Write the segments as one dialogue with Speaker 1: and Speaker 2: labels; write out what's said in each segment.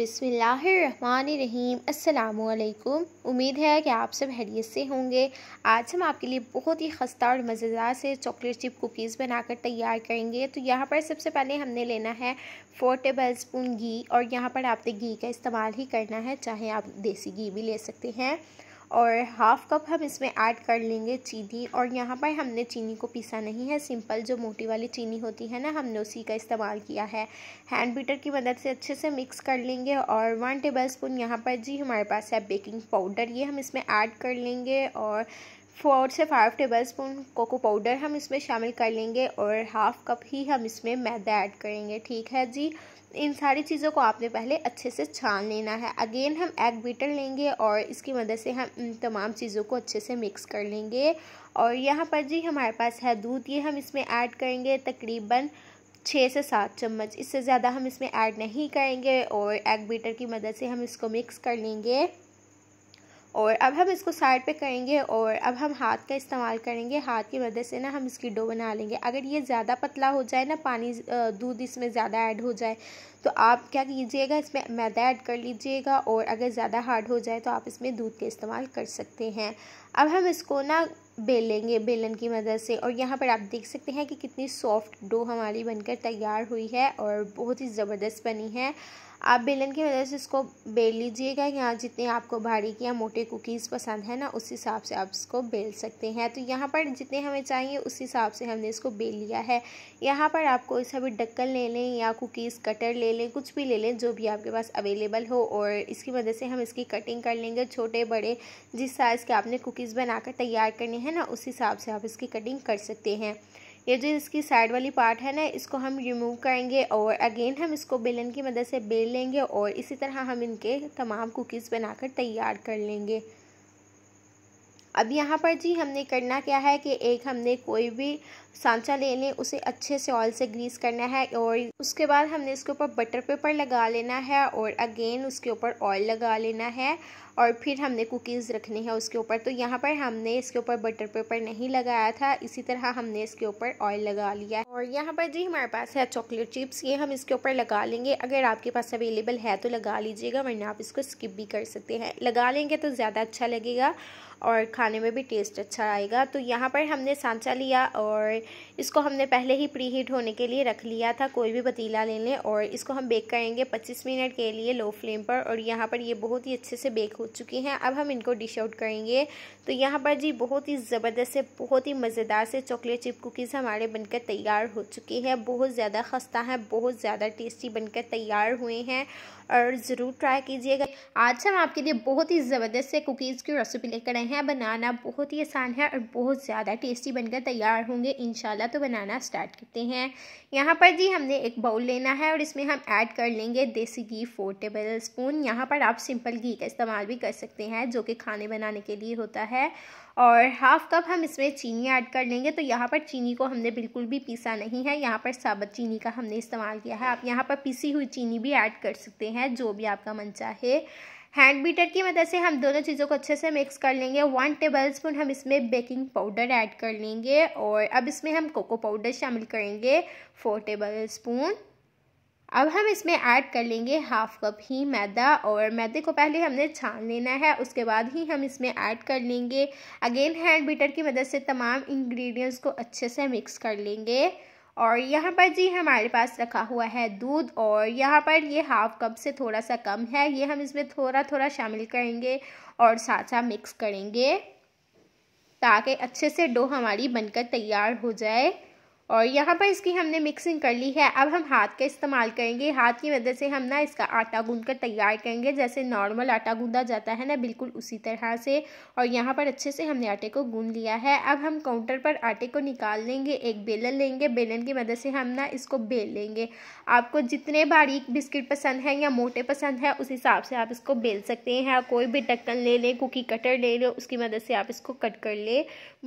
Speaker 1: बिसमीम् अल्लाम उम्मीद है कि आप सब हैरियत से होंगे आज हम आपके लिए बहुत ही खस्ता और मज़ेदार से चॉकलेट चिप कुकीज़ बनाकर तैयार करेंगे तो यहाँ पर सबसे पहले हमने लेना है फोर टेबल स्पून घी और यहाँ पर आपने घी का इस्तेमाल ही करना है चाहे आप देसी घी भी ले सकते हैं और हाफ़ कप हम इसमें ऐड कर लेंगे चीनी और यहाँ पर हमने चीनी को पीसा नहीं है सिंपल जो मोटी वाली चीनी होती है ना हमने उसी का इस्तेमाल किया है हैंड बीटर की मदद से अच्छे से मिक्स कर लेंगे और वन टेबल स्पून यहाँ पर जी हमारे पास है बेकिंग पाउडर ये हम इसमें ऐड कर लेंगे और फोर से five tablespoon cocoa powder हम इसमें शामिल कर लेंगे और हाफ़ कप ही हम इसमें मैदा ऐड करेंगे ठीक है जी इन सारी चीज़ों को आपने पहले अच्छे से छान लेना है अगेन हम एग बीटर लेंगे और इसकी मदद से हम इन तमाम चीज़ों को अच्छे से मिक्स कर लेंगे और यहाँ पर जी हमारे पास है दूध ये हम इसमें ऐड करेंगे तकरीबन छः से सात चम्मच इससे ज़्यादा हम इसमें ऐड नहीं करेंगे और एग बीटर की मदद से हम इसको मिक्स कर लेंगे और अब हम इसको साइड पे करेंगे और अब हम हाथ का इस्तेमाल करेंगे हाथ की मदद से ना हम इसकी डो बना लेंगे अगर ये ज़्यादा पतला हो जाए ना पानी दूध इसमें ज़्यादा ऐड हो जाए तो आप क्या कीजिएगा इसमें मैदा ऐड कर लीजिएगा और अगर ज़्यादा हार्ड हो जाए तो आप इसमें दूध का इस्तेमाल कर सकते हैं अब हम इसको ना बेलेंगे बेलन की मदद से और यहाँ पर आप देख सकते हैं कि कितनी सॉफ्ट डो हमारी बनकर तैयार हुई है और बहुत ही ज़बरदस्त बनी है आप बेलन की वजह से इसको बेल लीजिएगा यहाँ जितने आपको भारी की या मोटे कुकीज़ पसंद है ना उस हिसाब से आप इसको बेल सकते हैं तो यहाँ पर जितने हमें चाहिए उस हिसाब से हमने इसको बेल लिया है यहाँ पर कोई सा भी डक्कल ले लें या कुकीज़ कटर ले लें कुछ भी ले लें जो भी आपके पास अवेलेबल हो और इसकी वजह से हम इसकी कटिंग कर लेंगे छोटे बड़े जिस साइज़ के आपने कुकीज़ बनाकर तैयार करने हैं ना उस हिसाब से आप इसकी कटिंग कर सकते हैं ये जो इसकी साइड वाली पार्ट है ना इसको हम रिमूव करेंगे और अगेन हम इसको बेलन की मदद से बेल लेंगे और इसी तरह हम इनके तमाम कुकीज़ बनाकर तैयार कर लेंगे अब यहाँ पर जी हमने करना क्या है कि एक हमने कोई भी सांचा ले लें उसे अच्छे से ऑयल से ग्रीस करना है और उसके बाद हमने इसके ऊपर बटर पेपर लगा लेना है और अगेन उसके ऊपर ऑयल लगा लेना है और फिर हमने कुकीज़ रखने है उसके ऊपर तो यहाँ पर हमने इसके ऊपर बटर पेपर नहीं लगाया था इसी तरह हमने इसके ऊपर ऑयल लगा लिया और यहाँ पर जी हमारे पास है चॉकलेट चिप्स ये हम इसके ऊपर लगा लेंगे अगर आपके पास अवेलेबल है तो लगा लीजिएगा वरना आप इसको स्किप भी कर सकते हैं लगा लेंगे तो ज़्यादा अच्छा लगेगा और खाने में भी टेस्ट अच्छा आएगा तो यहाँ पर हमने सांचा लिया और इसको हमने पहले ही प्री हीट होने के लिए रख लिया था कोई भी पतीला ले लें और इसको हम बेक करेंगे 25 मिनट के लिए लो फ्लेम पर और यहाँ पर ये बहुत ही अच्छे से बेक हो चुकी हैं अब हम इनको डिश आउट करेंगे तो यहाँ पर जी बहुत ही ज़बरदस्त से बहुत ही मज़ेदार से चॉकलेट चिप कुकीज़ हमारे बनकर तैयार हो चुकी है बहुत ज़्यादा खस्ता है बहुत ज़्यादा टेस्टी बनकर तैयार हुए हैं और ज़रूर ट्राई कीजिएगा आज हम आपके लिए बहुत ही ज़बरदस्त से कुकीज़ की रेसिपी लेकर आए हैं बनाना बहुत ही आसान है और बहुत ज़्यादा टेस्टी बनकर तैयार होंगे इन तो बनाना स्टार्ट करते हैं यहाँ पर जी हमने एक बाउल लेना है और इसमें हम ऐड कर लेंगे देसी घी फोर टेबल स्पून यहाँ पर आप सिंपल घी का इस्तेमाल भी कर सकते हैं जो कि खाने बनाने के लिए होता है और हाफ कप हम इसमें चीनी ऐड कर लेंगे तो यहाँ पर चीनी को हमने बिल्कुल भी पीसा नहीं है यहाँ पर साबत चीनी का हमने इस्तेमाल किया है आप यहाँ पर पीसी हुई चीनी भी ऐड कर सकते हैं जो भी आपका मन चाहे हैंड बीटर की मदद से हम दोनों चीज़ों को अच्छे से मिक्स कर लेंगे वन टेबल स्पून हम इसमें बेकिंग पाउडर ऐड कर लेंगे और अब इसमें हम कोको पाउडर शामिल करेंगे फोर टेबल स्पून अब हम इसमें ऐड कर लेंगे हाफ कप ही मैदा और मैदे को पहले हमने छान लेना है उसके बाद ही हम इसमें ऐड कर लेंगे अगेन हैंड बीटर की मदद से तमाम इंग्रेडिएंट्स को अच्छे से मिक्स कर लेंगे और यहाँ पर जी हमारे पास रखा हुआ है दूध और यहाँ पर ये हाफ कप से थोड़ा सा कम है ये हम इसमें थोड़ा थोड़ा शामिल करेंगे और साथ साथ मिक्स करेंगे ताकि अच्छे से डो हमारी बनकर तैयार हो जाए और यहाँ पर इसकी हमने मिक्सिंग कर ली है अब हम हाथ का इस्तेमाल करेंगे हाथ की मदद से हम ना इसका आटा गूंद कर तैयार करेंगे जैसे नॉर्मल आटा गूंदा जाता है ना बिल्कुल उसी तरह से और यहाँ पर अच्छे से हमने आटे को गूंद लिया है अब हम काउंटर पर आटे को निकाल लेंगे एक बेलन लेंगे बेलन की मदद से हम ना इसको बेल लेंगे आपको जितने बारीक बिस्किट पसंद है या मोटे पसंद है उस हिसाब से आप इसको बेल सकते हैं कोई भी ढक्कन ले लें कुकी कटर ले लें उसकी मदद से आप इसको कट कर लें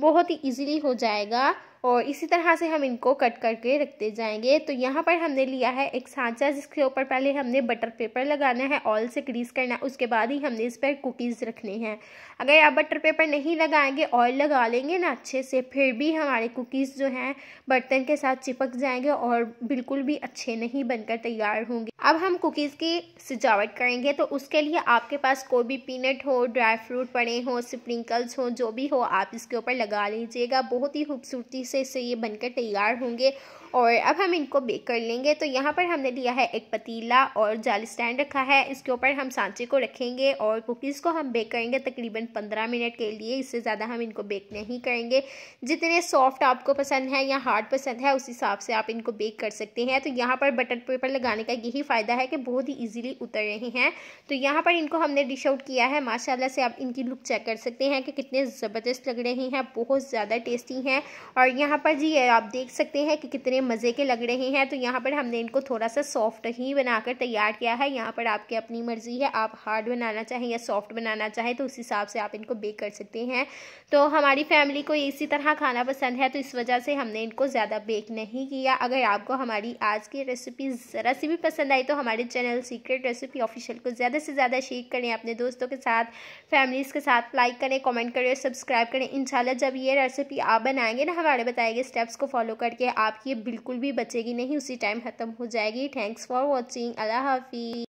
Speaker 1: बहुत ही ईजिली हो जाएगा और इसी तरह से हम इनको कट करके रखते जाएंगे तो यहाँ पर हमने लिया है एक सांचा जिसके ऊपर पहले हमने बटर पेपर लगाना है ऑयल से ग्रीस करना है उसके बाद ही हमने इस पर कुकीज़ रखने हैं अगर आप बटर पेपर नहीं लगाएंगे ऑयल लगा लेंगे ना अच्छे से फिर भी हमारे कुकीज़ जो हैं बर्तन के साथ चिपक जाएंगे और बिल्कुल भी अच्छे नहीं बनकर तैयार होंगे अब हम कुकीज़ की सजावट करेंगे तो उसके लिए आपके पास कोई भी पीनट हो ड्राई फ्रूट पड़े हों स्प्रिंकल्स हों जो भी हो आप इसके ऊपर लगा लीजिएगा बहुत ही खूबसूरती से ये बनकर तैयार होंगे और अब हम इनको बेक कर लेंगे तो यहाँ पर हमने लिया है एक पतीला और जाल स्टैंड रखा है इसके ऊपर हम सांचे को रखेंगे और कुकीज़ को हम बेक करेंगे तकरीबन पंद्रह मिनट के लिए इससे ज़्यादा हम इनको बेक नहीं करेंगे जितने सॉफ्ट आपको पसंद है या हार्ड पसंद है उस हिसाब से आप इनको बेक कर सकते हैं तो यहाँ पर बटर पेपर लगाने का यही फ़ायदा है कि बहुत ही ईजिली उतर रहे हैं तो यहाँ पर इनको हमने डिश आउट किया है माशाला से आप इनकी लुक चेक कर सकते हैं कि कितने ज़बरदस्त लग रहे हैं बहुत ज़्यादा टेस्टी हैं और यहाँ पर जी आप देख सकते हैं कि कितने मज़े के लग रहे हैं तो यहाँ पर हमने इनको थोड़ा सा सॉफ्ट ही बनाकर तैयार किया है यहाँ पर आपके अपनी मर्ज़ी है आप हार्ड बनाना चाहें या सॉफ्ट बनाना चाहें तो उस हिसाब से आप इनको बेक कर सकते हैं तो हमारी फैमिली को इसी तरह खाना पसंद है तो इस वजह से हमने इनको ज़्यादा बेक नहीं किया अगर आपको हमारी आज की रेसिपी ज़रा सी भी पसंद आई तो हमारे चैनल सीक्रेट रेसिपी ऑफिशियल को ज़्यादा से ज़्यादा शेयर करें अपने दोस्तों के साथ फैमिलीज़ के साथ लाइक करें कमेंट करें सब्सक्राइब करें इंशाल्लाह जब ये रेसिपी आप बनाएंगे ना हमारे बताएंगे स्टेप्स को फॉलो करके आप ये बिल्कुल भी बचेगी नहीं उसी टाइम ख़त्म हो जाएगी थैंक्स फॉर वॉचिंग अल्लाह हाफिज़